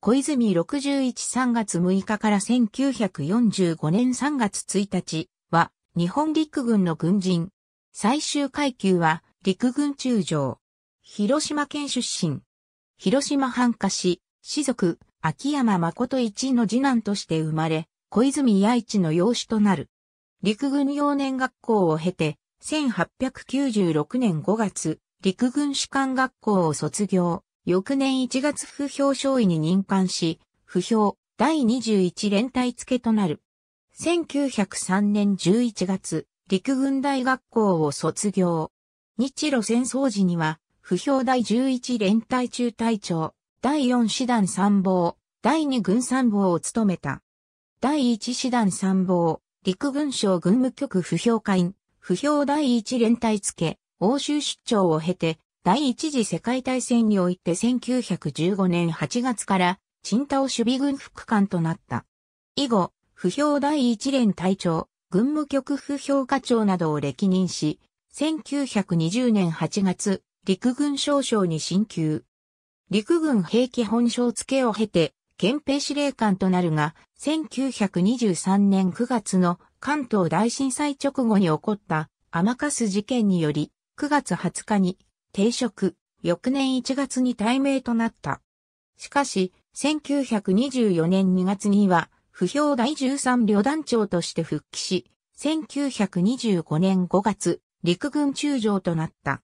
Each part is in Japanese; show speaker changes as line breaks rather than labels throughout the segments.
小泉61 3月6日から1945年3月1日は日本陸軍の軍人。最終階級は陸軍中将。広島県出身。広島藩華市、士族、秋山誠一の次男として生まれ、小泉八一の養子となる。陸軍幼年学校を経て、1896年5月、陸軍士官学校を卒業。翌年1月不評少尉に任官し、不評第21連隊付となる。1903年11月、陸軍大学校を卒業。日露戦争時には、不評第11連隊中隊長、第4師団参謀、第2軍参謀を務めた。第1師団参謀、陸軍省軍務局不評会員、不評第1連隊付、欧州出張を経て、第一次世界大戦において1915年8月から、青島守備軍副官となった。以後、不評第一連隊長、軍務局不評課長などを歴任し、1920年8月、陸軍少将に進級。陸軍兵器本省付を経て、憲兵司令官となるが、1923年9月の関東大震災直後に起こった甘春事件により、9月20日に停職、翌年1月に対名となった。しかし、1924年2月には、不評第13旅団長として復帰し、1925年5月、陸軍中将となった。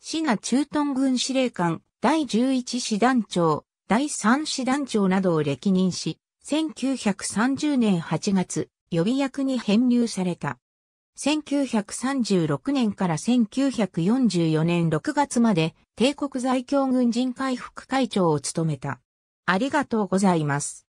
シナ駐屯軍司令官、第11師団長、第3師団長などを歴任し、1930年8月、予備役に編入された。1936年から1944年6月まで帝国在京軍人回復会長を務めた。ありがとうございます。